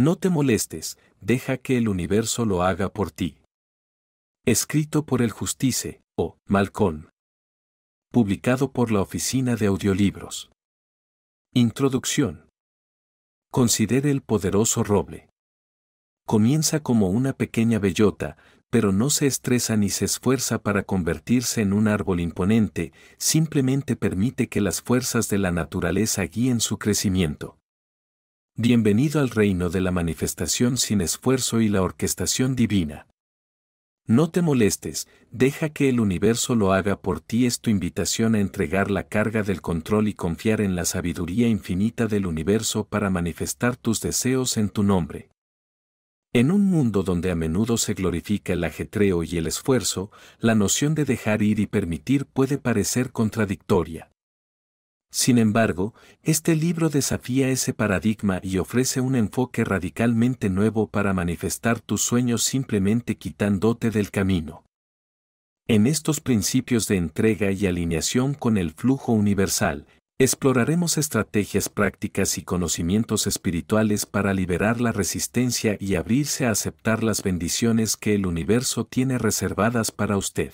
No te molestes, deja que el universo lo haga por ti. Escrito por el Justice, o Malcón. Publicado por la Oficina de Audiolibros. Introducción. Considere el poderoso roble. Comienza como una pequeña bellota, pero no se estresa ni se esfuerza para convertirse en un árbol imponente, simplemente permite que las fuerzas de la naturaleza guíen su crecimiento. Bienvenido al reino de la manifestación sin esfuerzo y la orquestación divina. No te molestes, deja que el universo lo haga por ti es tu invitación a entregar la carga del control y confiar en la sabiduría infinita del universo para manifestar tus deseos en tu nombre. En un mundo donde a menudo se glorifica el ajetreo y el esfuerzo, la noción de dejar ir y permitir puede parecer contradictoria. Sin embargo, este libro desafía ese paradigma y ofrece un enfoque radicalmente nuevo para manifestar tus sueños simplemente quitándote del camino. En estos principios de entrega y alineación con el flujo universal, exploraremos estrategias prácticas y conocimientos espirituales para liberar la resistencia y abrirse a aceptar las bendiciones que el universo tiene reservadas para usted.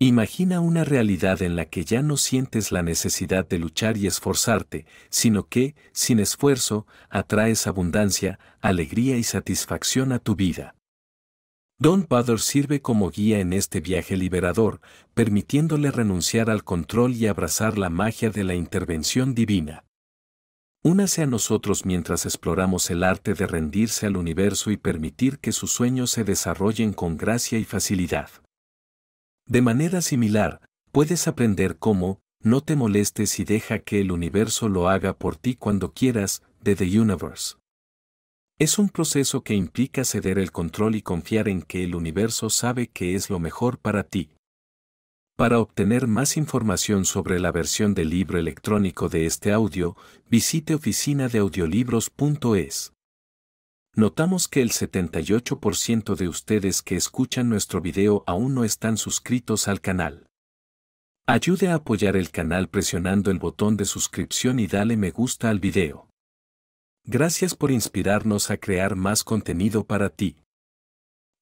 Imagina una realidad en la que ya no sientes la necesidad de luchar y esforzarte, sino que, sin esfuerzo, atraes abundancia, alegría y satisfacción a tu vida. Don padre sirve como guía en este viaje liberador, permitiéndole renunciar al control y abrazar la magia de la intervención divina. Únase a nosotros mientras exploramos el arte de rendirse al universo y permitir que sus sueños se desarrollen con gracia y facilidad. De manera similar, puedes aprender cómo, no te molestes y deja que el universo lo haga por ti cuando quieras, de The Universe. Es un proceso que implica ceder el control y confiar en que el universo sabe que es lo mejor para ti. Para obtener más información sobre la versión del libro electrónico de este audio, visite oficina oficinadeaudiolibros.es. Notamos que el 78% de ustedes que escuchan nuestro video aún no están suscritos al canal. Ayude a apoyar el canal presionando el botón de suscripción y dale me gusta al video. Gracias por inspirarnos a crear más contenido para ti.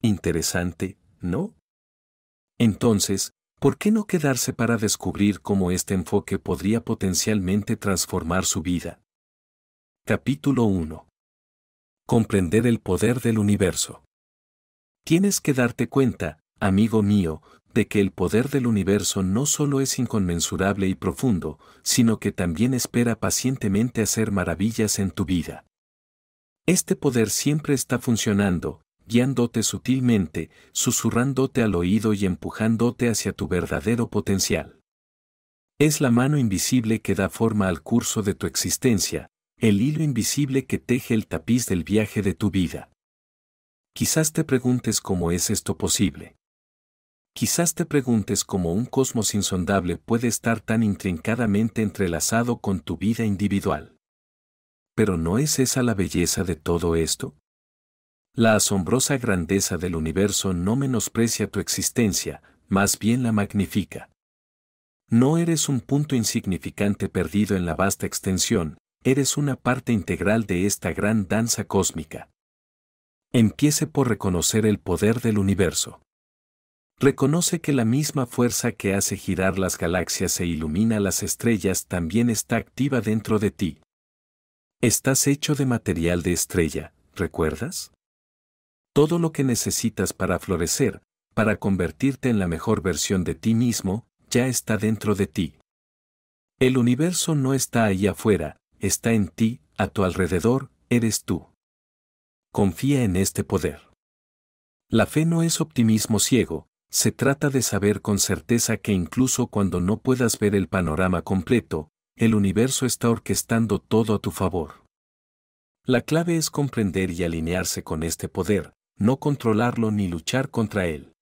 Interesante, ¿no? Entonces, ¿por qué no quedarse para descubrir cómo este enfoque podría potencialmente transformar su vida? Capítulo 1 comprender el poder del universo. Tienes que darte cuenta, amigo mío, de que el poder del universo no solo es inconmensurable y profundo, sino que también espera pacientemente hacer maravillas en tu vida. Este poder siempre está funcionando, guiándote sutilmente, susurrándote al oído y empujándote hacia tu verdadero potencial. Es la mano invisible que da forma al curso de tu existencia, el hilo invisible que teje el tapiz del viaje de tu vida. Quizás te preguntes cómo es esto posible. Quizás te preguntes cómo un cosmos insondable puede estar tan intrincadamente entrelazado con tu vida individual. Pero ¿no es esa la belleza de todo esto? La asombrosa grandeza del universo no menosprecia tu existencia, más bien la magnifica. No eres un punto insignificante perdido en la vasta extensión, Eres una parte integral de esta gran danza cósmica. Empiece por reconocer el poder del universo. Reconoce que la misma fuerza que hace girar las galaxias e ilumina las estrellas también está activa dentro de ti. Estás hecho de material de estrella, ¿recuerdas? Todo lo que necesitas para florecer, para convertirte en la mejor versión de ti mismo, ya está dentro de ti. El universo no está ahí afuera, está en ti, a tu alrededor, eres tú. Confía en este poder. La fe no es optimismo ciego, se trata de saber con certeza que incluso cuando no puedas ver el panorama completo, el universo está orquestando todo a tu favor. La clave es comprender y alinearse con este poder, no controlarlo ni luchar contra él.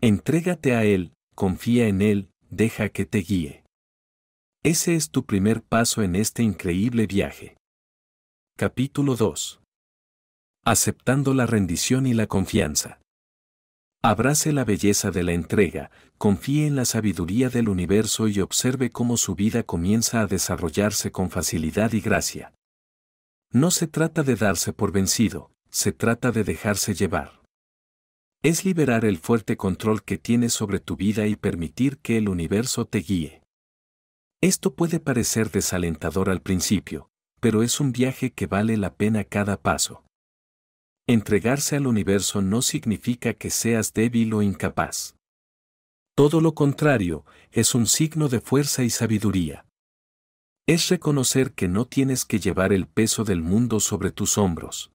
Entrégate a él, confía en él, deja que te guíe. Ese es tu primer paso en este increíble viaje. Capítulo 2. Aceptando la rendición y la confianza. Abrace la belleza de la entrega, confíe en la sabiduría del universo y observe cómo su vida comienza a desarrollarse con facilidad y gracia. No se trata de darse por vencido, se trata de dejarse llevar. Es liberar el fuerte control que tienes sobre tu vida y permitir que el universo te guíe. Esto puede parecer desalentador al principio, pero es un viaje que vale la pena cada paso. Entregarse al universo no significa que seas débil o incapaz. Todo lo contrario, es un signo de fuerza y sabiduría. Es reconocer que no tienes que llevar el peso del mundo sobre tus hombros.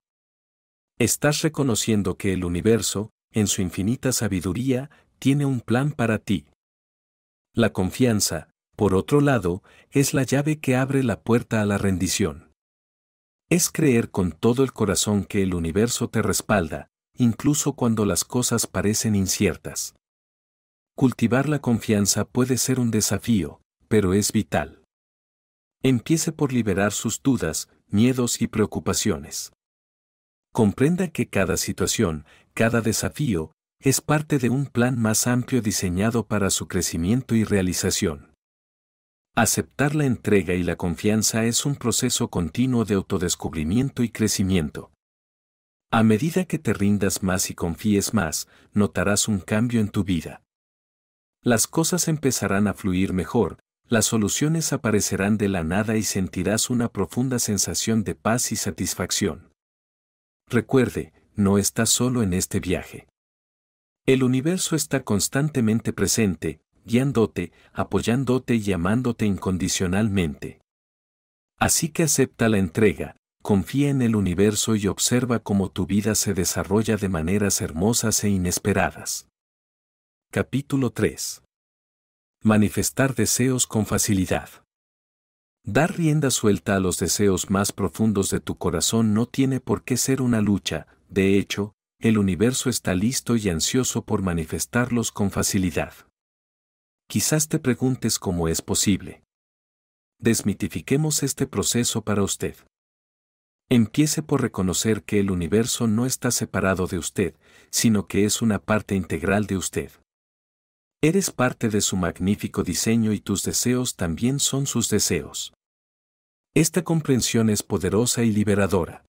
Estás reconociendo que el universo, en su infinita sabiduría, tiene un plan para ti. La confianza, por otro lado, es la llave que abre la puerta a la rendición. Es creer con todo el corazón que el universo te respalda, incluso cuando las cosas parecen inciertas. Cultivar la confianza puede ser un desafío, pero es vital. Empiece por liberar sus dudas, miedos y preocupaciones. Comprenda que cada situación, cada desafío, es parte de un plan más amplio diseñado para su crecimiento y realización. Aceptar la entrega y la confianza es un proceso continuo de autodescubrimiento y crecimiento. A medida que te rindas más y confíes más, notarás un cambio en tu vida. Las cosas empezarán a fluir mejor, las soluciones aparecerán de la nada y sentirás una profunda sensación de paz y satisfacción. Recuerde, no estás solo en este viaje. El universo está constantemente presente, guiándote, apoyándote y amándote incondicionalmente. Así que acepta la entrega, confía en el universo y observa cómo tu vida se desarrolla de maneras hermosas e inesperadas. Capítulo 3. Manifestar deseos con facilidad. Dar rienda suelta a los deseos más profundos de tu corazón no tiene por qué ser una lucha, de hecho, el universo está listo y ansioso por manifestarlos con facilidad. Quizás te preguntes cómo es posible. Desmitifiquemos este proceso para usted. Empiece por reconocer que el universo no está separado de usted, sino que es una parte integral de usted. Eres parte de su magnífico diseño y tus deseos también son sus deseos. Esta comprensión es poderosa y liberadora.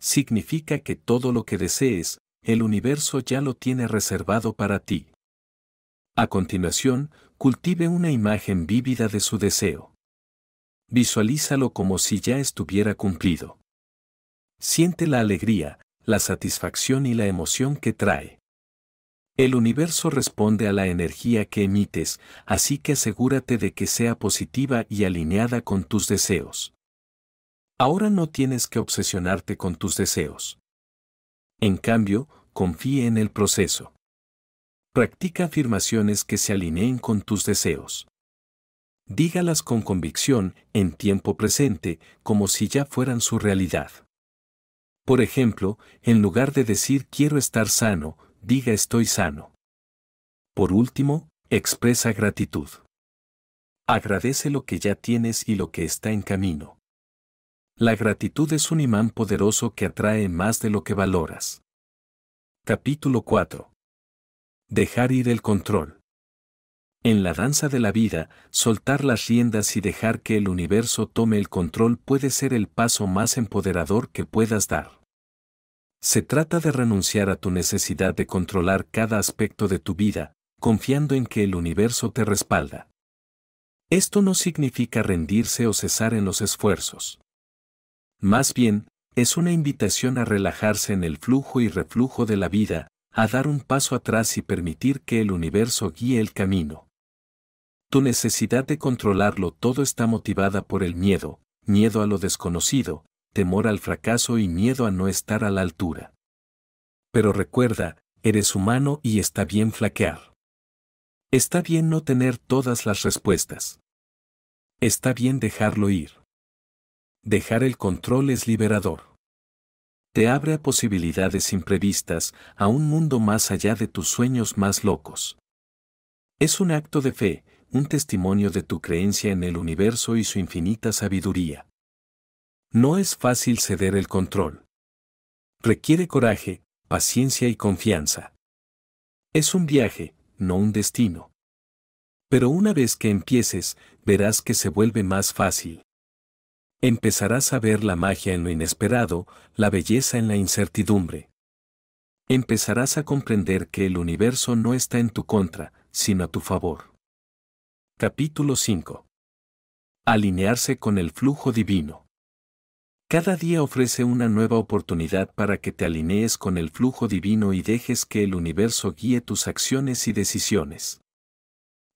Significa que todo lo que desees, el universo ya lo tiene reservado para ti. A continuación, cultive una imagen vívida de su deseo. Visualízalo como si ya estuviera cumplido. Siente la alegría, la satisfacción y la emoción que trae. El universo responde a la energía que emites, así que asegúrate de que sea positiva y alineada con tus deseos. Ahora no tienes que obsesionarte con tus deseos. En cambio, confíe en el proceso. Practica afirmaciones que se alineen con tus deseos. Dígalas con convicción, en tiempo presente, como si ya fueran su realidad. Por ejemplo, en lugar de decir quiero estar sano, diga estoy sano. Por último, expresa gratitud. Agradece lo que ya tienes y lo que está en camino. La gratitud es un imán poderoso que atrae más de lo que valoras. Capítulo 4. Dejar ir el control. En la danza de la vida, soltar las riendas y dejar que el universo tome el control puede ser el paso más empoderador que puedas dar. Se trata de renunciar a tu necesidad de controlar cada aspecto de tu vida, confiando en que el universo te respalda. Esto no significa rendirse o cesar en los esfuerzos. Más bien, es una invitación a relajarse en el flujo y reflujo de la vida, a dar un paso atrás y permitir que el universo guíe el camino. Tu necesidad de controlarlo todo está motivada por el miedo, miedo a lo desconocido, temor al fracaso y miedo a no estar a la altura. Pero recuerda, eres humano y está bien flaquear. Está bien no tener todas las respuestas. Está bien dejarlo ir. Dejar el control es liberador te abre a posibilidades imprevistas, a un mundo más allá de tus sueños más locos. Es un acto de fe, un testimonio de tu creencia en el universo y su infinita sabiduría. No es fácil ceder el control. Requiere coraje, paciencia y confianza. Es un viaje, no un destino. Pero una vez que empieces, verás que se vuelve más fácil empezarás a ver la magia en lo inesperado, la belleza en la incertidumbre. Empezarás a comprender que el universo no está en tu contra, sino a tu favor. Capítulo 5. Alinearse con el flujo divino. Cada día ofrece una nueva oportunidad para que te alinees con el flujo divino y dejes que el universo guíe tus acciones y decisiones.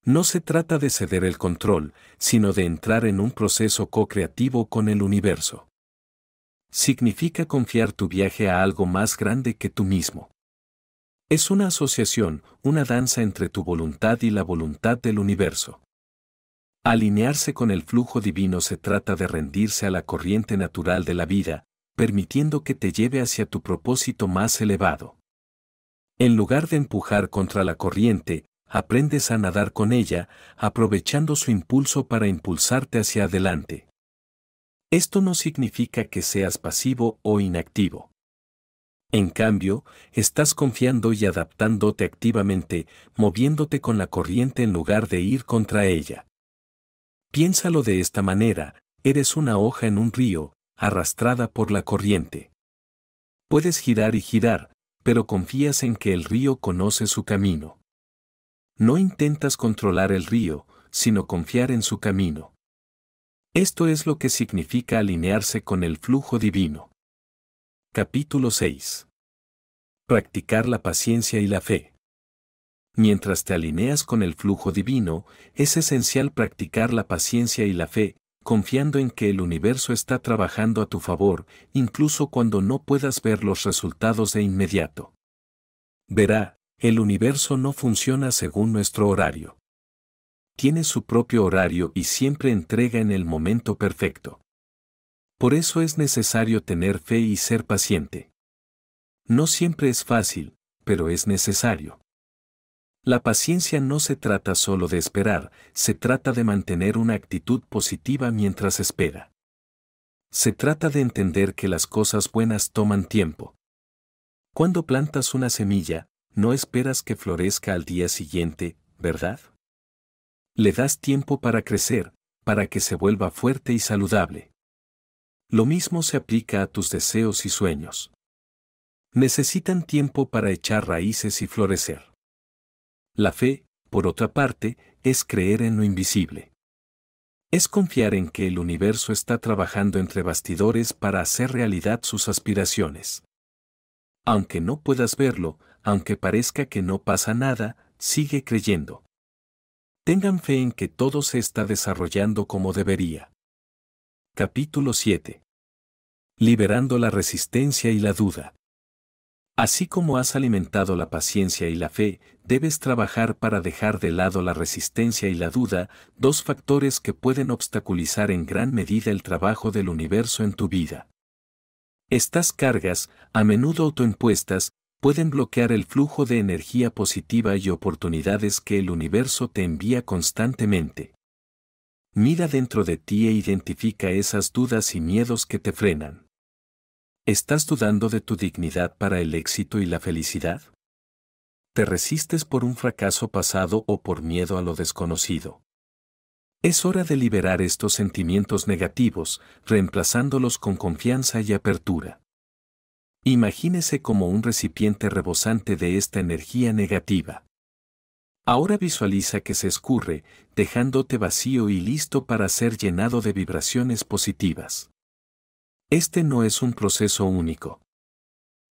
No se trata de ceder el control, sino de entrar en un proceso co-creativo con el universo. Significa confiar tu viaje a algo más grande que tú mismo. Es una asociación, una danza entre tu voluntad y la voluntad del universo. Alinearse con el flujo divino se trata de rendirse a la corriente natural de la vida, permitiendo que te lleve hacia tu propósito más elevado. En lugar de empujar contra la corriente, aprendes a nadar con ella, aprovechando su impulso para impulsarte hacia adelante. Esto no significa que seas pasivo o inactivo. En cambio, estás confiando y adaptándote activamente, moviéndote con la corriente en lugar de ir contra ella. Piénsalo de esta manera, eres una hoja en un río, arrastrada por la corriente. Puedes girar y girar, pero confías en que el río conoce su camino. No intentas controlar el río, sino confiar en su camino. Esto es lo que significa alinearse con el flujo divino. Capítulo 6. Practicar la paciencia y la fe. Mientras te alineas con el flujo divino, es esencial practicar la paciencia y la fe, confiando en que el universo está trabajando a tu favor, incluso cuando no puedas ver los resultados de inmediato. Verá, el universo no funciona según nuestro horario. Tiene su propio horario y siempre entrega en el momento perfecto. Por eso es necesario tener fe y ser paciente. No siempre es fácil, pero es necesario. La paciencia no se trata solo de esperar, se trata de mantener una actitud positiva mientras espera. Se trata de entender que las cosas buenas toman tiempo. Cuando plantas una semilla, no esperas que florezca al día siguiente, ¿verdad? Le das tiempo para crecer, para que se vuelva fuerte y saludable. Lo mismo se aplica a tus deseos y sueños. Necesitan tiempo para echar raíces y florecer. La fe, por otra parte, es creer en lo invisible. Es confiar en que el universo está trabajando entre bastidores para hacer realidad sus aspiraciones. Aunque no puedas verlo, aunque parezca que no pasa nada, sigue creyendo. Tengan fe en que todo se está desarrollando como debería. Capítulo 7. Liberando la resistencia y la duda. Así como has alimentado la paciencia y la fe, debes trabajar para dejar de lado la resistencia y la duda, dos factores que pueden obstaculizar en gran medida el trabajo del universo en tu vida. Estas cargas, a menudo autoimpuestas, pueden bloquear el flujo de energía positiva y oportunidades que el universo te envía constantemente. Mira dentro de ti e identifica esas dudas y miedos que te frenan. ¿Estás dudando de tu dignidad para el éxito y la felicidad? ¿Te resistes por un fracaso pasado o por miedo a lo desconocido? Es hora de liberar estos sentimientos negativos, reemplazándolos con confianza y apertura. Imagínese como un recipiente rebosante de esta energía negativa. Ahora visualiza que se escurre, dejándote vacío y listo para ser llenado de vibraciones positivas. Este no es un proceso único.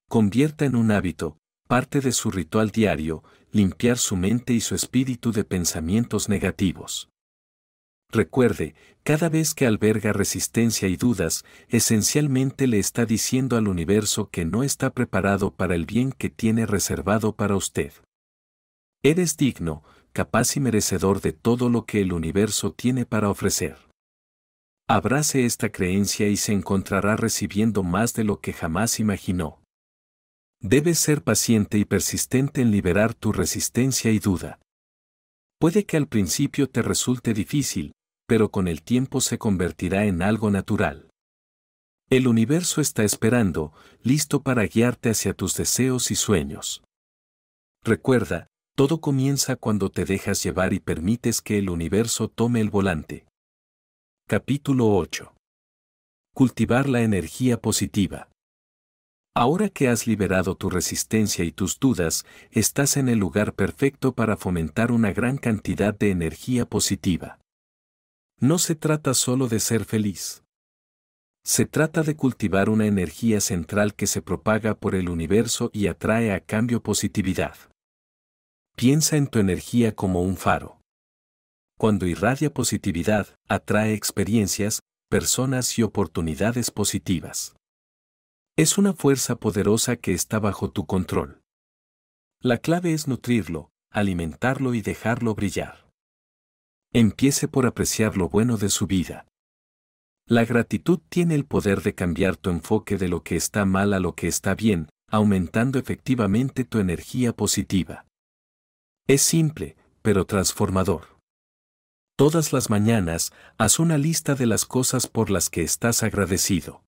Convierta en un hábito, parte de su ritual diario, limpiar su mente y su espíritu de pensamientos negativos. Recuerde, cada vez que alberga resistencia y dudas, esencialmente le está diciendo al universo que no está preparado para el bien que tiene reservado para usted. Eres digno, capaz y merecedor de todo lo que el universo tiene para ofrecer. Abrace esta creencia y se encontrará recibiendo más de lo que jamás imaginó. Debes ser paciente y persistente en liberar tu resistencia y duda. Puede que al principio te resulte difícil, pero con el tiempo se convertirá en algo natural. El universo está esperando, listo para guiarte hacia tus deseos y sueños. Recuerda, todo comienza cuando te dejas llevar y permites que el universo tome el volante. Capítulo 8. Cultivar la energía positiva. Ahora que has liberado tu resistencia y tus dudas, estás en el lugar perfecto para fomentar una gran cantidad de energía positiva. No se trata solo de ser feliz. Se trata de cultivar una energía central que se propaga por el universo y atrae a cambio positividad. Piensa en tu energía como un faro. Cuando irradia positividad, atrae experiencias, personas y oportunidades positivas. Es una fuerza poderosa que está bajo tu control. La clave es nutrirlo, alimentarlo y dejarlo brillar. Empiece por apreciar lo bueno de su vida. La gratitud tiene el poder de cambiar tu enfoque de lo que está mal a lo que está bien, aumentando efectivamente tu energía positiva. Es simple, pero transformador. Todas las mañanas, haz una lista de las cosas por las que estás agradecido.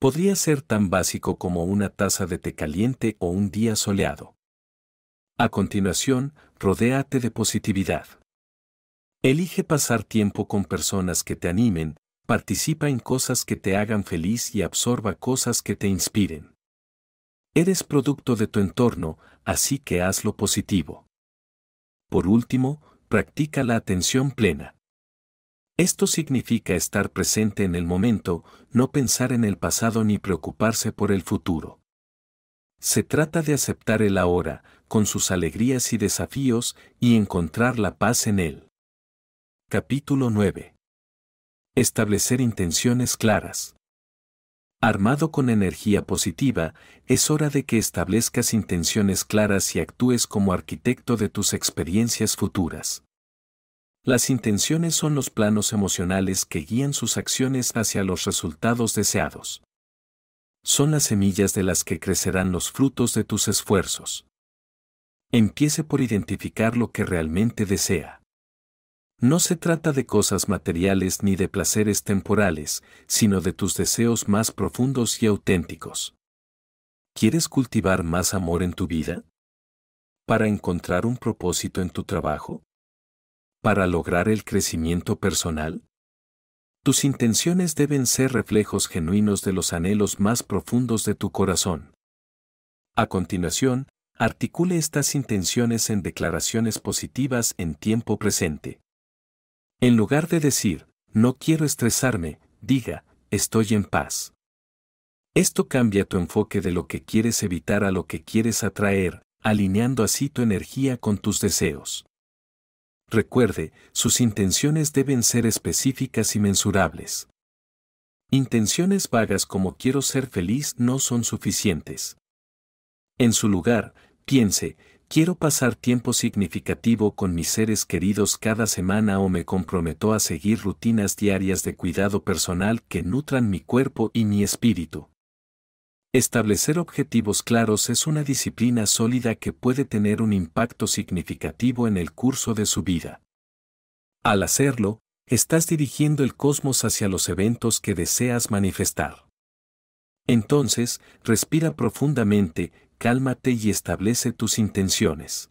Podría ser tan básico como una taza de té caliente o un día soleado. A continuación, rodéate de positividad. Elige pasar tiempo con personas que te animen, participa en cosas que te hagan feliz y absorba cosas que te inspiren. Eres producto de tu entorno, así que haz lo positivo. Por último, practica la atención plena. Esto significa estar presente en el momento, no pensar en el pasado ni preocuparse por el futuro. Se trata de aceptar el ahora, con sus alegrías y desafíos, y encontrar la paz en él. Capítulo 9. Establecer intenciones claras. Armado con energía positiva, es hora de que establezcas intenciones claras y actúes como arquitecto de tus experiencias futuras. Las intenciones son los planos emocionales que guían sus acciones hacia los resultados deseados. Son las semillas de las que crecerán los frutos de tus esfuerzos. Empiece por identificar lo que realmente desea. No se trata de cosas materiales ni de placeres temporales, sino de tus deseos más profundos y auténticos. ¿Quieres cultivar más amor en tu vida? ¿Para encontrar un propósito en tu trabajo? ¿Para lograr el crecimiento personal? Tus intenciones deben ser reflejos genuinos de los anhelos más profundos de tu corazón. A continuación, articule estas intenciones en declaraciones positivas en tiempo presente. En lugar de decir, no quiero estresarme, diga, estoy en paz. Esto cambia tu enfoque de lo que quieres evitar a lo que quieres atraer, alineando así tu energía con tus deseos. Recuerde, sus intenciones deben ser específicas y mensurables. Intenciones vagas como quiero ser feliz no son suficientes. En su lugar, piense, Quiero pasar tiempo significativo con mis seres queridos cada semana o me comprometo a seguir rutinas diarias de cuidado personal que nutran mi cuerpo y mi espíritu. Establecer objetivos claros es una disciplina sólida que puede tener un impacto significativo en el curso de su vida. Al hacerlo, estás dirigiendo el cosmos hacia los eventos que deseas manifestar. Entonces, respira profundamente cálmate y establece tus intenciones.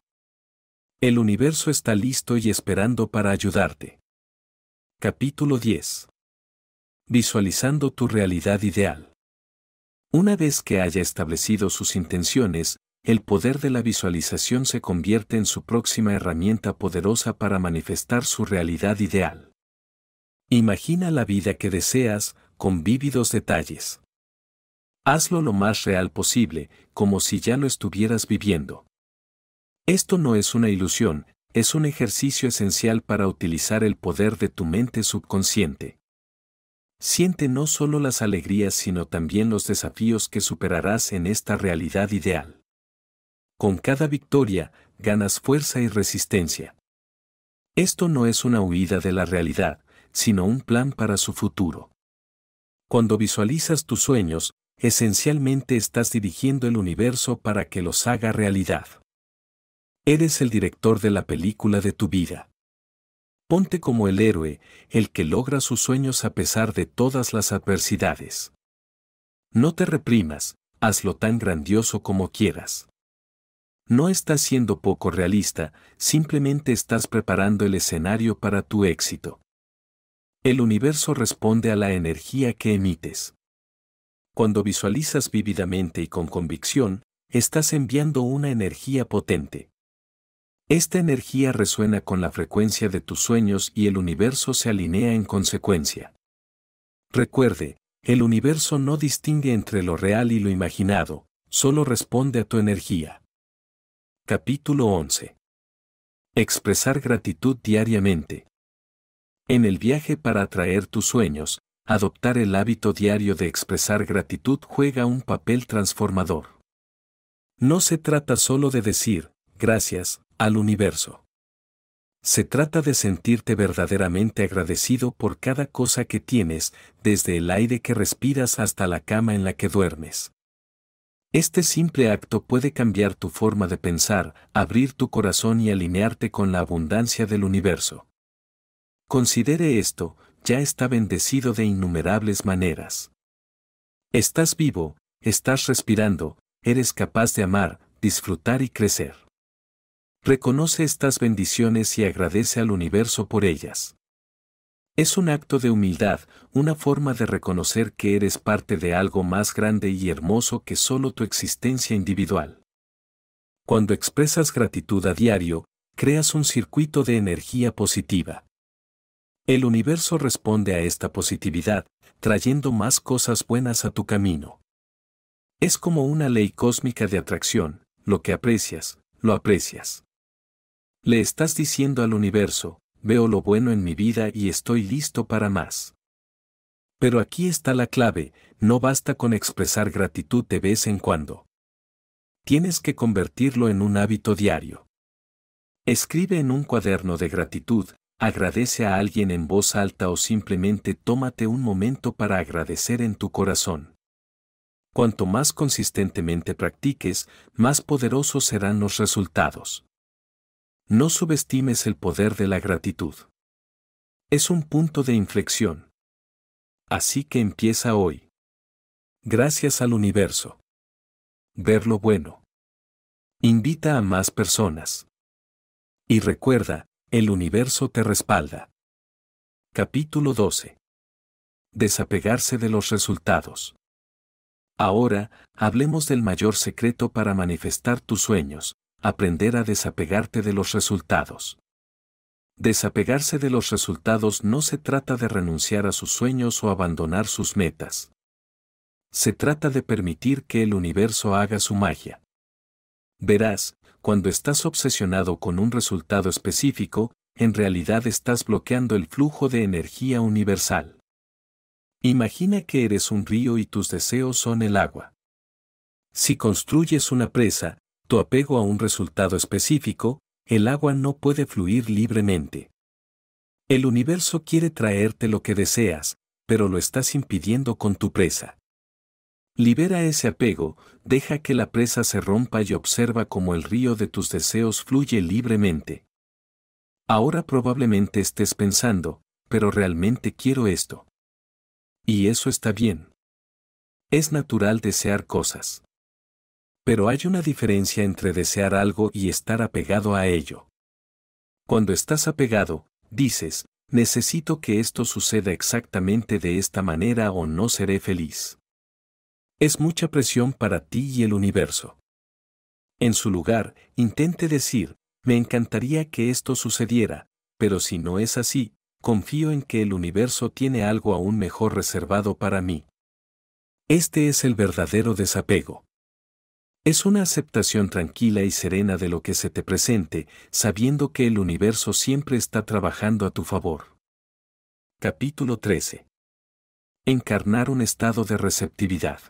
El universo está listo y esperando para ayudarte. Capítulo 10. Visualizando tu realidad ideal. Una vez que haya establecido sus intenciones, el poder de la visualización se convierte en su próxima herramienta poderosa para manifestar su realidad ideal. Imagina la vida que deseas, con vívidos detalles. Hazlo lo más real posible, como si ya lo estuvieras viviendo. Esto no es una ilusión, es un ejercicio esencial para utilizar el poder de tu mente subconsciente. Siente no solo las alegrías sino también los desafíos que superarás en esta realidad ideal. Con cada victoria, ganas fuerza y resistencia. Esto no es una huida de la realidad, sino un plan para su futuro. Cuando visualizas tus sueños, esencialmente estás dirigiendo el universo para que los haga realidad. Eres el director de la película de tu vida. Ponte como el héroe, el que logra sus sueños a pesar de todas las adversidades. No te reprimas, hazlo tan grandioso como quieras. No estás siendo poco realista, simplemente estás preparando el escenario para tu éxito. El universo responde a la energía que emites. Cuando visualizas vívidamente y con convicción, estás enviando una energía potente. Esta energía resuena con la frecuencia de tus sueños y el universo se alinea en consecuencia. Recuerde, el universo no distingue entre lo real y lo imaginado, solo responde a tu energía. Capítulo 11. Expresar gratitud diariamente. En el viaje para atraer tus sueños, adoptar el hábito diario de expresar gratitud juega un papel transformador. No se trata solo de decir, gracias, al universo. Se trata de sentirte verdaderamente agradecido por cada cosa que tienes, desde el aire que respiras hasta la cama en la que duermes. Este simple acto puede cambiar tu forma de pensar, abrir tu corazón y alinearte con la abundancia del universo. Considere esto, ya está bendecido de innumerables maneras. Estás vivo, estás respirando, eres capaz de amar, disfrutar y crecer. Reconoce estas bendiciones y agradece al universo por ellas. Es un acto de humildad, una forma de reconocer que eres parte de algo más grande y hermoso que solo tu existencia individual. Cuando expresas gratitud a diario, creas un circuito de energía positiva. El universo responde a esta positividad, trayendo más cosas buenas a tu camino. Es como una ley cósmica de atracción, lo que aprecias, lo aprecias. Le estás diciendo al universo, veo lo bueno en mi vida y estoy listo para más. Pero aquí está la clave, no basta con expresar gratitud de vez en cuando. Tienes que convertirlo en un hábito diario. Escribe en un cuaderno de gratitud, Agradece a alguien en voz alta o simplemente tómate un momento para agradecer en tu corazón. Cuanto más consistentemente practiques, más poderosos serán los resultados. No subestimes el poder de la gratitud. Es un punto de inflexión. Así que empieza hoy. Gracias al universo. Ver lo bueno. Invita a más personas. Y recuerda, el universo te respalda. Capítulo 12. Desapegarse de los resultados. Ahora, hablemos del mayor secreto para manifestar tus sueños, aprender a desapegarte de los resultados. Desapegarse de los resultados no se trata de renunciar a sus sueños o abandonar sus metas. Se trata de permitir que el universo haga su magia. Verás, cuando estás obsesionado con un resultado específico, en realidad estás bloqueando el flujo de energía universal. Imagina que eres un río y tus deseos son el agua. Si construyes una presa, tu apego a un resultado específico, el agua no puede fluir libremente. El universo quiere traerte lo que deseas, pero lo estás impidiendo con tu presa. Libera ese apego, deja que la presa se rompa y observa cómo el río de tus deseos fluye libremente. Ahora probablemente estés pensando, pero realmente quiero esto. Y eso está bien. Es natural desear cosas. Pero hay una diferencia entre desear algo y estar apegado a ello. Cuando estás apegado, dices, necesito que esto suceda exactamente de esta manera o no seré feliz. Es mucha presión para ti y el universo. En su lugar, intente decir, me encantaría que esto sucediera, pero si no es así, confío en que el universo tiene algo aún mejor reservado para mí. Este es el verdadero desapego. Es una aceptación tranquila y serena de lo que se te presente, sabiendo que el universo siempre está trabajando a tu favor. Capítulo 13. Encarnar un estado de receptividad.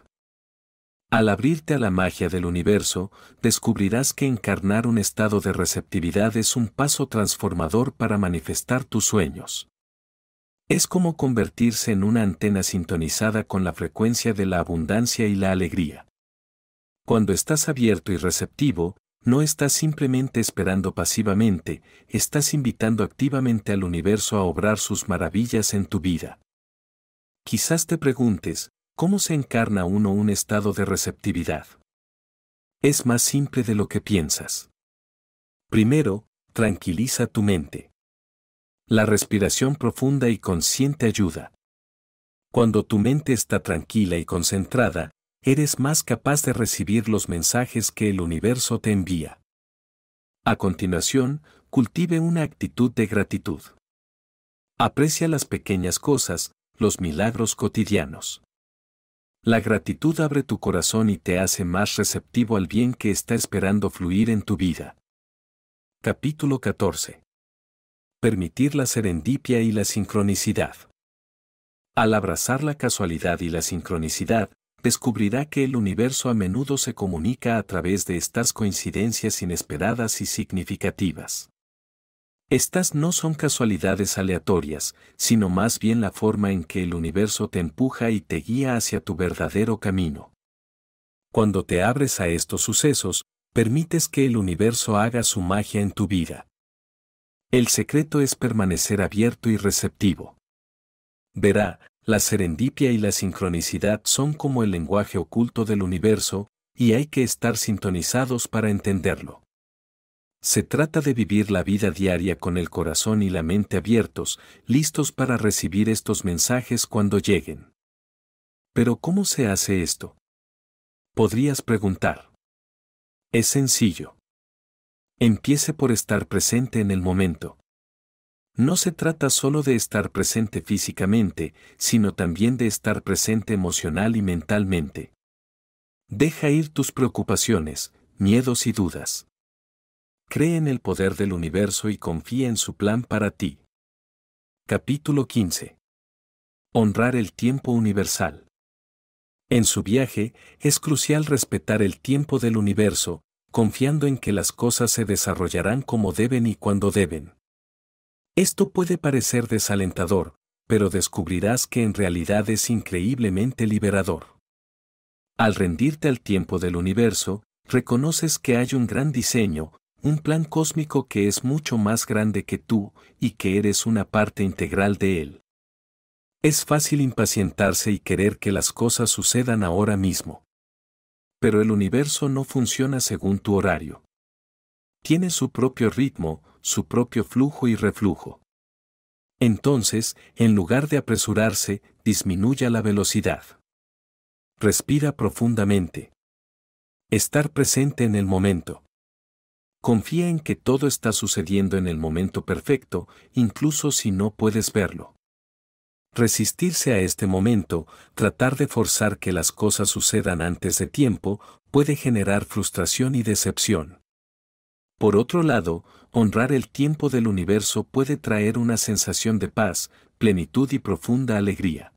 Al abrirte a la magia del universo, descubrirás que encarnar un estado de receptividad es un paso transformador para manifestar tus sueños. Es como convertirse en una antena sintonizada con la frecuencia de la abundancia y la alegría. Cuando estás abierto y receptivo, no estás simplemente esperando pasivamente, estás invitando activamente al universo a obrar sus maravillas en tu vida. Quizás te preguntes, ¿Cómo se encarna uno un estado de receptividad? Es más simple de lo que piensas. Primero, tranquiliza tu mente. La respiración profunda y consciente ayuda. Cuando tu mente está tranquila y concentrada, eres más capaz de recibir los mensajes que el universo te envía. A continuación, cultive una actitud de gratitud. Aprecia las pequeñas cosas, los milagros cotidianos. La gratitud abre tu corazón y te hace más receptivo al bien que está esperando fluir en tu vida. Capítulo 14. Permitir la serendipia y la sincronicidad. Al abrazar la casualidad y la sincronicidad, descubrirá que el universo a menudo se comunica a través de estas coincidencias inesperadas y significativas. Estas no son casualidades aleatorias, sino más bien la forma en que el universo te empuja y te guía hacia tu verdadero camino. Cuando te abres a estos sucesos, permites que el universo haga su magia en tu vida. El secreto es permanecer abierto y receptivo. Verá, la serendipia y la sincronicidad son como el lenguaje oculto del universo, y hay que estar sintonizados para entenderlo. Se trata de vivir la vida diaria con el corazón y la mente abiertos, listos para recibir estos mensajes cuando lleguen. Pero ¿cómo se hace esto? Podrías preguntar. Es sencillo. Empiece por estar presente en el momento. No se trata solo de estar presente físicamente, sino también de estar presente emocional y mentalmente. Deja ir tus preocupaciones, miedos y dudas. Cree en el poder del universo y confía en su plan para ti. Capítulo 15. Honrar el tiempo universal. En su viaje, es crucial respetar el tiempo del universo, confiando en que las cosas se desarrollarán como deben y cuando deben. Esto puede parecer desalentador, pero descubrirás que en realidad es increíblemente liberador. Al rendirte al tiempo del universo, reconoces que hay un gran diseño, un plan cósmico que es mucho más grande que tú y que eres una parte integral de él. Es fácil impacientarse y querer que las cosas sucedan ahora mismo. Pero el universo no funciona según tu horario. Tiene su propio ritmo, su propio flujo y reflujo. Entonces, en lugar de apresurarse, disminuya la velocidad. Respira profundamente. Estar presente en el momento. Confía en que todo está sucediendo en el momento perfecto, incluso si no puedes verlo. Resistirse a este momento, tratar de forzar que las cosas sucedan antes de tiempo, puede generar frustración y decepción. Por otro lado, honrar el tiempo del universo puede traer una sensación de paz, plenitud y profunda alegría.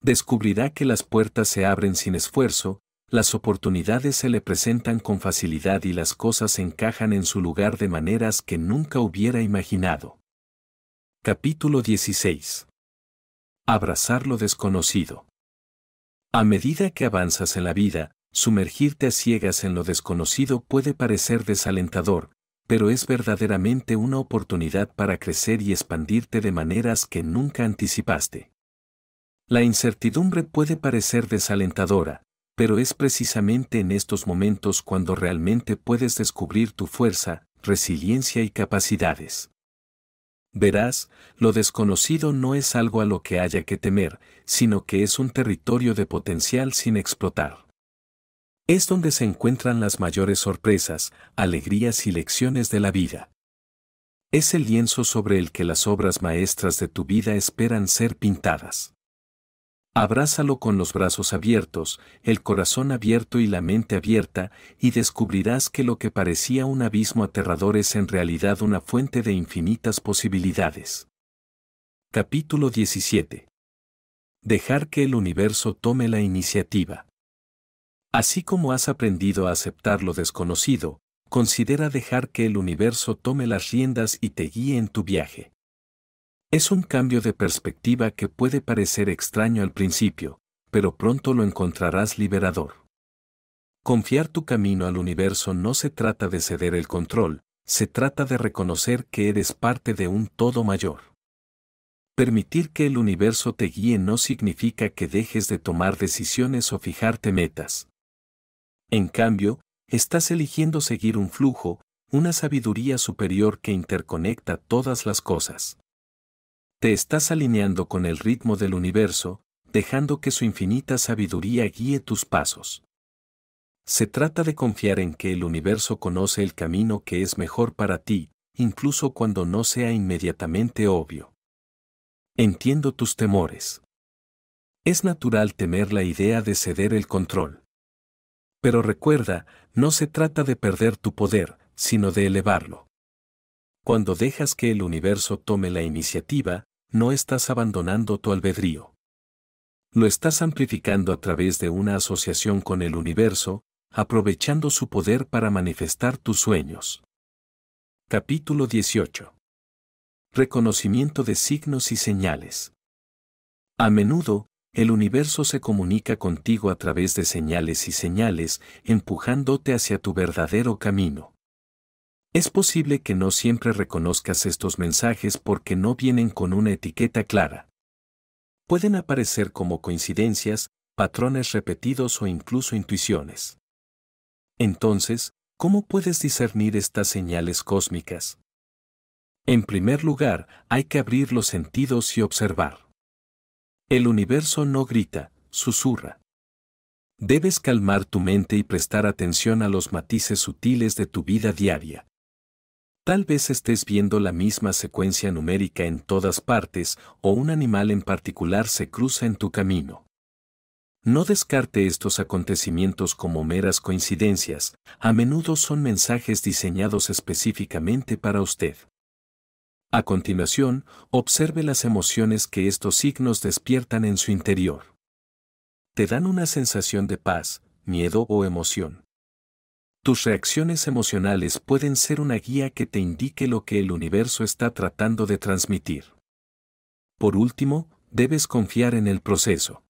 Descubrirá que las puertas se abren sin esfuerzo, las oportunidades se le presentan con facilidad y las cosas encajan en su lugar de maneras que nunca hubiera imaginado. Capítulo 16. Abrazar lo desconocido. A medida que avanzas en la vida, sumergirte a ciegas en lo desconocido puede parecer desalentador, pero es verdaderamente una oportunidad para crecer y expandirte de maneras que nunca anticipaste. La incertidumbre puede parecer desalentadora, pero es precisamente en estos momentos cuando realmente puedes descubrir tu fuerza, resiliencia y capacidades. Verás, lo desconocido no es algo a lo que haya que temer, sino que es un territorio de potencial sin explotar. Es donde se encuentran las mayores sorpresas, alegrías y lecciones de la vida. Es el lienzo sobre el que las obras maestras de tu vida esperan ser pintadas. Abrázalo con los brazos abiertos, el corazón abierto y la mente abierta, y descubrirás que lo que parecía un abismo aterrador es en realidad una fuente de infinitas posibilidades. Capítulo 17. Dejar que el universo tome la iniciativa. Así como has aprendido a aceptar lo desconocido, considera dejar que el universo tome las riendas y te guíe en tu viaje. Es un cambio de perspectiva que puede parecer extraño al principio, pero pronto lo encontrarás liberador. Confiar tu camino al universo no se trata de ceder el control, se trata de reconocer que eres parte de un todo mayor. Permitir que el universo te guíe no significa que dejes de tomar decisiones o fijarte metas. En cambio, estás eligiendo seguir un flujo, una sabiduría superior que interconecta todas las cosas. Te estás alineando con el ritmo del universo, dejando que su infinita sabiduría guíe tus pasos. Se trata de confiar en que el universo conoce el camino que es mejor para ti, incluso cuando no sea inmediatamente obvio. Entiendo tus temores. Es natural temer la idea de ceder el control. Pero recuerda, no se trata de perder tu poder, sino de elevarlo. Cuando dejas que el universo tome la iniciativa, no estás abandonando tu albedrío. Lo estás amplificando a través de una asociación con el universo, aprovechando su poder para manifestar tus sueños. Capítulo 18. Reconocimiento de signos y señales. A menudo, el universo se comunica contigo a través de señales y señales, empujándote hacia tu verdadero camino. Es posible que no siempre reconozcas estos mensajes porque no vienen con una etiqueta clara. Pueden aparecer como coincidencias, patrones repetidos o incluso intuiciones. Entonces, ¿cómo puedes discernir estas señales cósmicas? En primer lugar, hay que abrir los sentidos y observar. El universo no grita, susurra. Debes calmar tu mente y prestar atención a los matices sutiles de tu vida diaria, Tal vez estés viendo la misma secuencia numérica en todas partes o un animal en particular se cruza en tu camino. No descarte estos acontecimientos como meras coincidencias, a menudo son mensajes diseñados específicamente para usted. A continuación, observe las emociones que estos signos despiertan en su interior. Te dan una sensación de paz, miedo o emoción. Tus reacciones emocionales pueden ser una guía que te indique lo que el universo está tratando de transmitir. Por último, debes confiar en el proceso.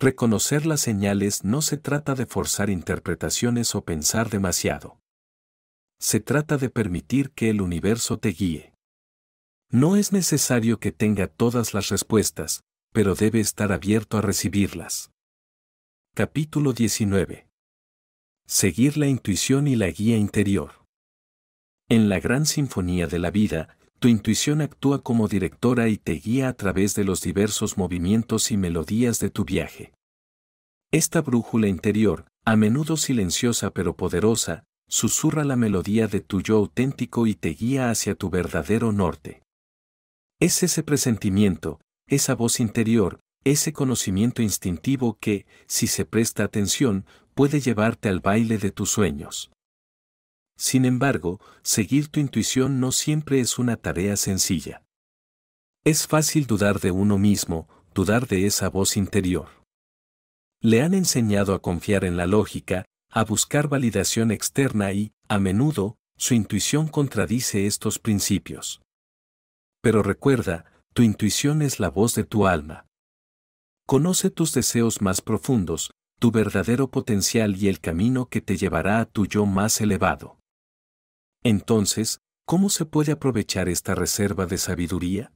Reconocer las señales no se trata de forzar interpretaciones o pensar demasiado. Se trata de permitir que el universo te guíe. No es necesario que tenga todas las respuestas, pero debe estar abierto a recibirlas. Capítulo 19. Seguir la intuición y la guía interior. En la gran sinfonía de la vida, tu intuición actúa como directora y te guía a través de los diversos movimientos y melodías de tu viaje. Esta brújula interior, a menudo silenciosa pero poderosa, susurra la melodía de tu yo auténtico y te guía hacia tu verdadero norte. Es ese presentimiento, esa voz interior, ese conocimiento instintivo que, si se presta atención, puede llevarte al baile de tus sueños. Sin embargo, seguir tu intuición no siempre es una tarea sencilla. Es fácil dudar de uno mismo, dudar de esa voz interior. Le han enseñado a confiar en la lógica, a buscar validación externa y, a menudo, su intuición contradice estos principios. Pero recuerda, tu intuición es la voz de tu alma. Conoce tus deseos más profundos, tu verdadero potencial y el camino que te llevará a tu yo más elevado. Entonces, ¿cómo se puede aprovechar esta reserva de sabiduría?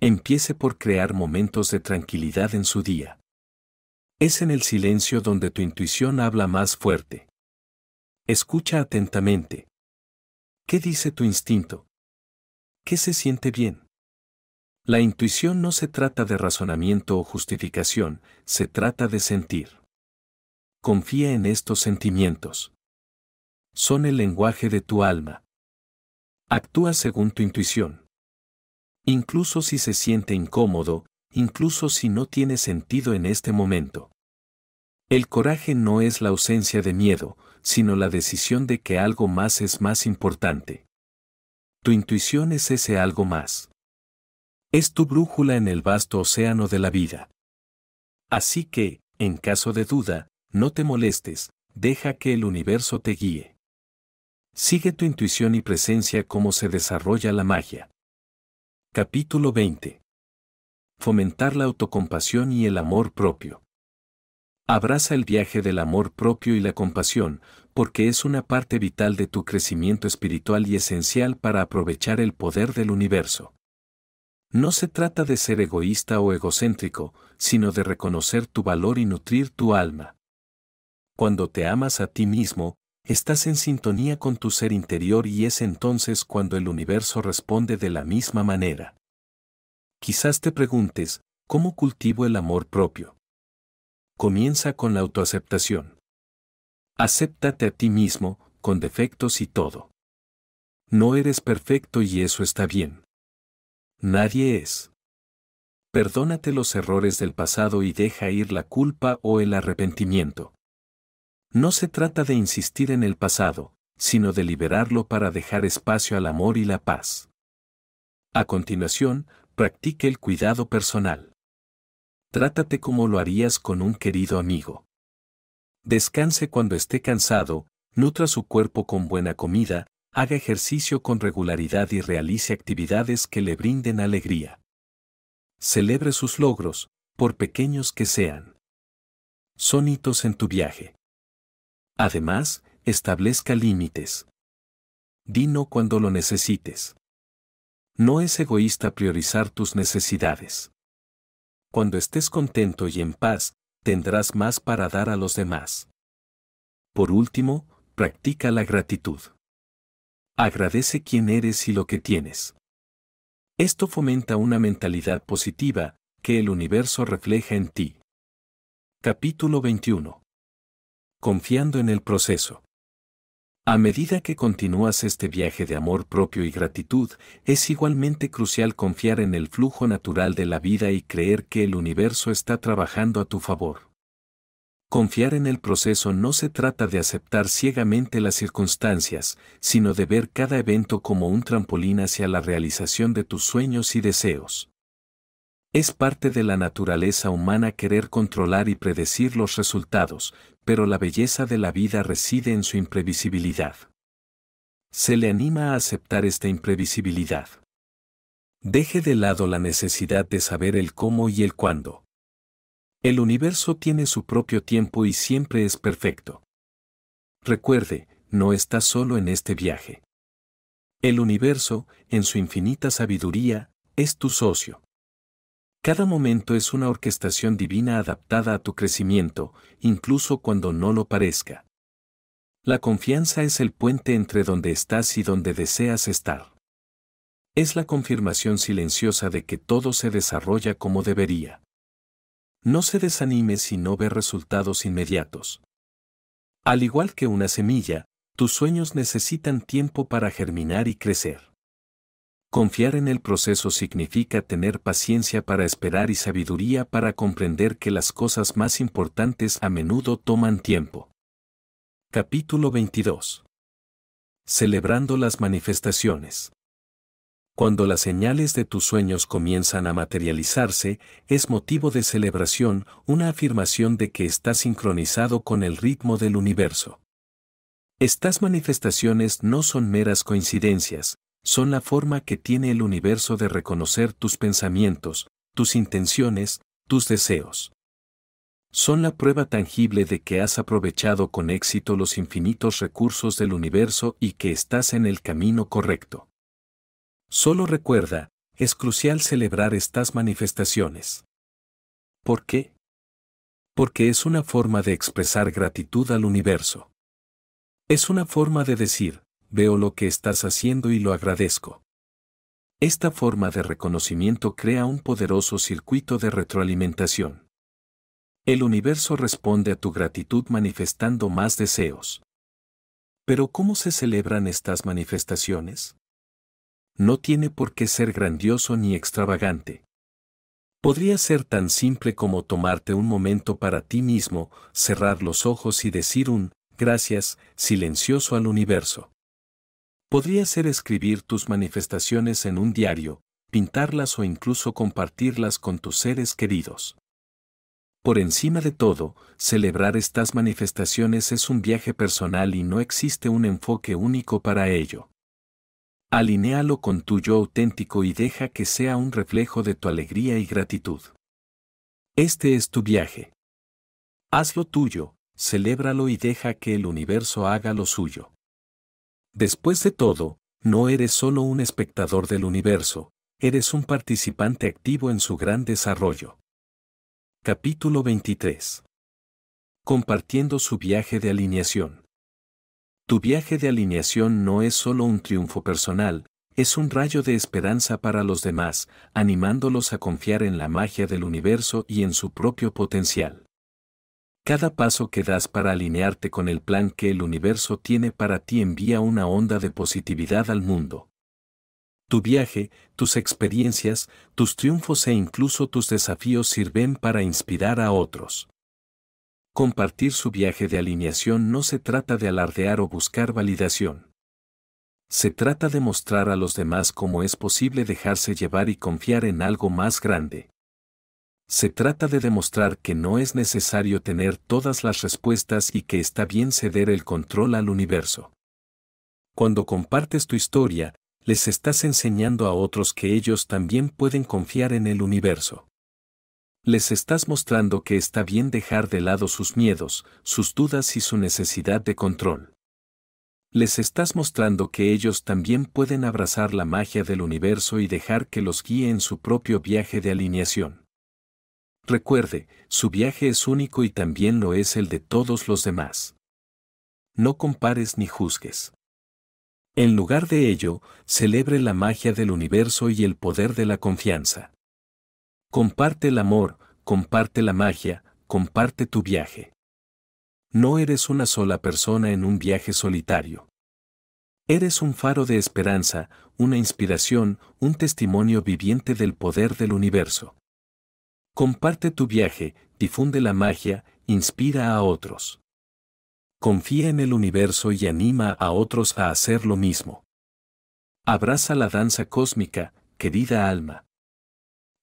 Empiece por crear momentos de tranquilidad en su día. Es en el silencio donde tu intuición habla más fuerte. Escucha atentamente. ¿Qué dice tu instinto? ¿Qué se siente bien? La intuición no se trata de razonamiento o justificación, se trata de sentir confía en estos sentimientos. Son el lenguaje de tu alma. Actúa según tu intuición. Incluso si se siente incómodo, incluso si no tiene sentido en este momento. El coraje no es la ausencia de miedo, sino la decisión de que algo más es más importante. Tu intuición es ese algo más. Es tu brújula en el vasto océano de la vida. Así que, en caso de duda, no te molestes, deja que el universo te guíe. Sigue tu intuición y presencia como se desarrolla la magia. Capítulo 20. Fomentar la autocompasión y el amor propio. Abraza el viaje del amor propio y la compasión, porque es una parte vital de tu crecimiento espiritual y esencial para aprovechar el poder del universo. No se trata de ser egoísta o egocéntrico, sino de reconocer tu valor y nutrir tu alma. Cuando te amas a ti mismo, estás en sintonía con tu ser interior y es entonces cuando el universo responde de la misma manera. Quizás te preguntes, ¿cómo cultivo el amor propio? Comienza con la autoaceptación. Acéptate a ti mismo, con defectos y todo. No eres perfecto y eso está bien. Nadie es. Perdónate los errores del pasado y deja ir la culpa o el arrepentimiento. No se trata de insistir en el pasado, sino de liberarlo para dejar espacio al amor y la paz. A continuación, practique el cuidado personal. Trátate como lo harías con un querido amigo. Descanse cuando esté cansado, nutra su cuerpo con buena comida, haga ejercicio con regularidad y realice actividades que le brinden alegría. Celebre sus logros, por pequeños que sean. Son hitos en tu viaje. Además, establezca límites. Dino cuando lo necesites. No es egoísta priorizar tus necesidades. Cuando estés contento y en paz, tendrás más para dar a los demás. Por último, practica la gratitud. Agradece quién eres y lo que tienes. Esto fomenta una mentalidad positiva que el universo refleja en ti. Capítulo 21 confiando en el proceso. A medida que continúas este viaje de amor propio y gratitud, es igualmente crucial confiar en el flujo natural de la vida y creer que el universo está trabajando a tu favor. Confiar en el proceso no se trata de aceptar ciegamente las circunstancias, sino de ver cada evento como un trampolín hacia la realización de tus sueños y deseos. Es parte de la naturaleza humana querer controlar y predecir los resultados, pero la belleza de la vida reside en su imprevisibilidad. Se le anima a aceptar esta imprevisibilidad. Deje de lado la necesidad de saber el cómo y el cuándo. El universo tiene su propio tiempo y siempre es perfecto. Recuerde, no está solo en este viaje. El universo, en su infinita sabiduría, es tu socio. Cada momento es una orquestación divina adaptada a tu crecimiento, incluso cuando no lo parezca. La confianza es el puente entre donde estás y donde deseas estar. Es la confirmación silenciosa de que todo se desarrolla como debería. No se desanime si no ve resultados inmediatos. Al igual que una semilla, tus sueños necesitan tiempo para germinar y crecer. Confiar en el proceso significa tener paciencia para esperar y sabiduría para comprender que las cosas más importantes a menudo toman tiempo. Capítulo 22. Celebrando las manifestaciones. Cuando las señales de tus sueños comienzan a materializarse, es motivo de celebración, una afirmación de que estás sincronizado con el ritmo del universo. Estas manifestaciones no son meras coincidencias, son la forma que tiene el universo de reconocer tus pensamientos, tus intenciones, tus deseos. Son la prueba tangible de que has aprovechado con éxito los infinitos recursos del universo y que estás en el camino correcto. Solo recuerda, es crucial celebrar estas manifestaciones. ¿Por qué? Porque es una forma de expresar gratitud al universo. Es una forma de decir, veo lo que estás haciendo y lo agradezco. Esta forma de reconocimiento crea un poderoso circuito de retroalimentación. El universo responde a tu gratitud manifestando más deseos. Pero ¿cómo se celebran estas manifestaciones? No tiene por qué ser grandioso ni extravagante. Podría ser tan simple como tomarte un momento para ti mismo, cerrar los ojos y decir un gracias silencioso al universo. Podría ser escribir tus manifestaciones en un diario, pintarlas o incluso compartirlas con tus seres queridos. Por encima de todo, celebrar estas manifestaciones es un viaje personal y no existe un enfoque único para ello. Alinealo con tu yo auténtico y deja que sea un reflejo de tu alegría y gratitud. Este es tu viaje. Hazlo tuyo, celébralo y deja que el universo haga lo suyo. Después de todo, no eres solo un espectador del universo, eres un participante activo en su gran desarrollo. Capítulo 23. Compartiendo su viaje de alineación. Tu viaje de alineación no es solo un triunfo personal, es un rayo de esperanza para los demás, animándolos a confiar en la magia del universo y en su propio potencial. Cada paso que das para alinearte con el plan que el universo tiene para ti envía una onda de positividad al mundo. Tu viaje, tus experiencias, tus triunfos e incluso tus desafíos sirven para inspirar a otros. Compartir su viaje de alineación no se trata de alardear o buscar validación. Se trata de mostrar a los demás cómo es posible dejarse llevar y confiar en algo más grande. Se trata de demostrar que no es necesario tener todas las respuestas y que está bien ceder el control al universo. Cuando compartes tu historia, les estás enseñando a otros que ellos también pueden confiar en el universo. Les estás mostrando que está bien dejar de lado sus miedos, sus dudas y su necesidad de control. Les estás mostrando que ellos también pueden abrazar la magia del universo y dejar que los guíe en su propio viaje de alineación. Recuerde, su viaje es único y también lo es el de todos los demás. No compares ni juzgues. En lugar de ello, celebre la magia del universo y el poder de la confianza. Comparte el amor, comparte la magia, comparte tu viaje. No eres una sola persona en un viaje solitario. Eres un faro de esperanza, una inspiración, un testimonio viviente del poder del universo. Comparte tu viaje, difunde la magia, inspira a otros. Confía en el universo y anima a otros a hacer lo mismo. Abraza la danza cósmica, querida alma.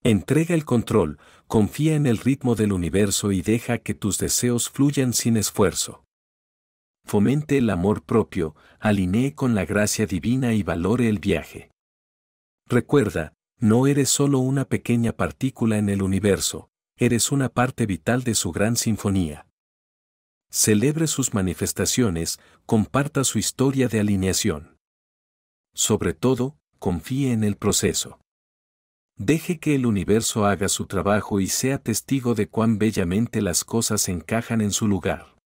Entrega el control, confía en el ritmo del universo y deja que tus deseos fluyan sin esfuerzo. Fomente el amor propio, alinee con la gracia divina y valore el viaje. Recuerda, no eres solo una pequeña partícula en el universo, eres una parte vital de su gran sinfonía. Celebre sus manifestaciones, comparta su historia de alineación. Sobre todo, confíe en el proceso. Deje que el universo haga su trabajo y sea testigo de cuán bellamente las cosas encajan en su lugar.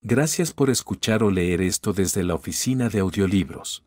Gracias por escuchar o leer esto desde la oficina de audiolibros.